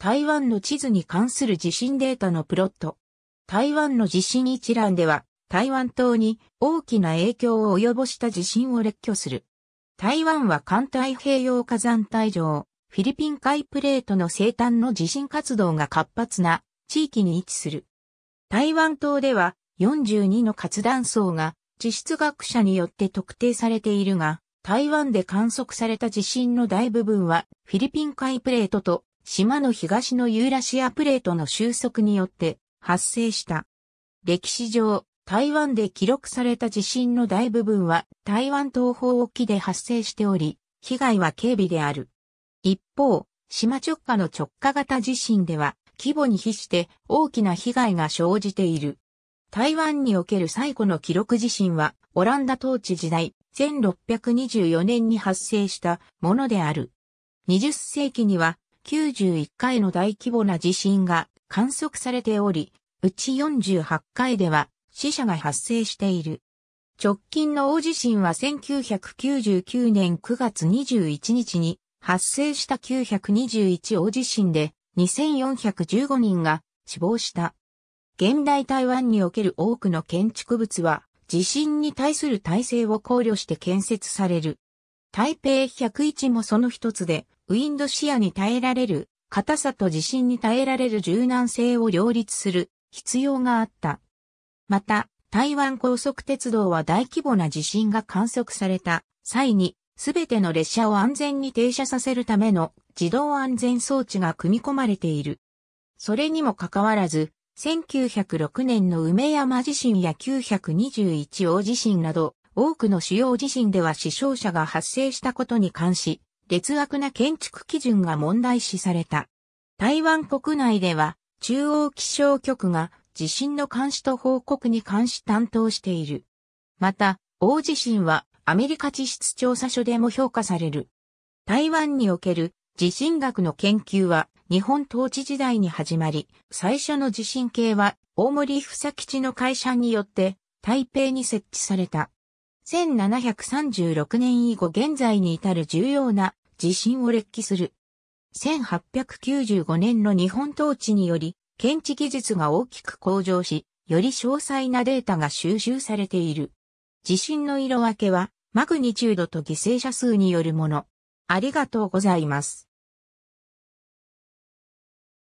台湾の地図に関する地震データのプロット。台湾の地震一覧では、台湾島に大きな影響を及ぼした地震を列挙する。台湾は環太平洋火山帯上、フィリピン海プレートの生誕の地震活動が活発な地域に位置する。台湾島では42の活断層が地質学者によって特定されているが、台湾で観測された地震の大部分はフィリピン海プレートと島の東のユーラシアプレートの収束によって発生した。歴史上、台湾で記録された地震の大部分は台湾東方沖で発生しており、被害は軽微である。一方、島直下の直下型地震では、規模に比して大きな被害が生じている。台湾における最古の記録地震は、オランダ統治時代、1624年に発生したものである。20世紀には91回の大規模な地震が観測されており、うち48回では死者が発生している。直近の大地震は1999年9月21日に発生した921大地震で2415人が死亡した。現代台湾における多くの建築物は地震に対する体制を考慮して建設される。台北101もその一つで、ウィンドシアに耐えられる、硬さと地震に耐えられる柔軟性を両立する必要があった。また、台湾高速鉄道は大規模な地震が観測された際に、すべての列車を安全に停車させるための自動安全装置が組み込まれている。それにもかかわらず、1906年の梅山地震や921大地震など、多くの主要地震では死傷者が発生したことに関し、劣悪な建築基準が問題視された。台湾国内では、中央気象局が地震の監視と報告に監視担当している。また、大地震はアメリカ地質調査所でも評価される。台湾における地震学の研究は日本統治時代に始まり、最初の地震計は大森房吉の会社によって台北に設置された。1736年以後現在に至る重要な地震を列記する。1895年の日本統治により、検知技術が大きく向上し、より詳細なデータが収集されている。地震の色分けは、マグニチュードと犠牲者数によるもの。ありがとうございます。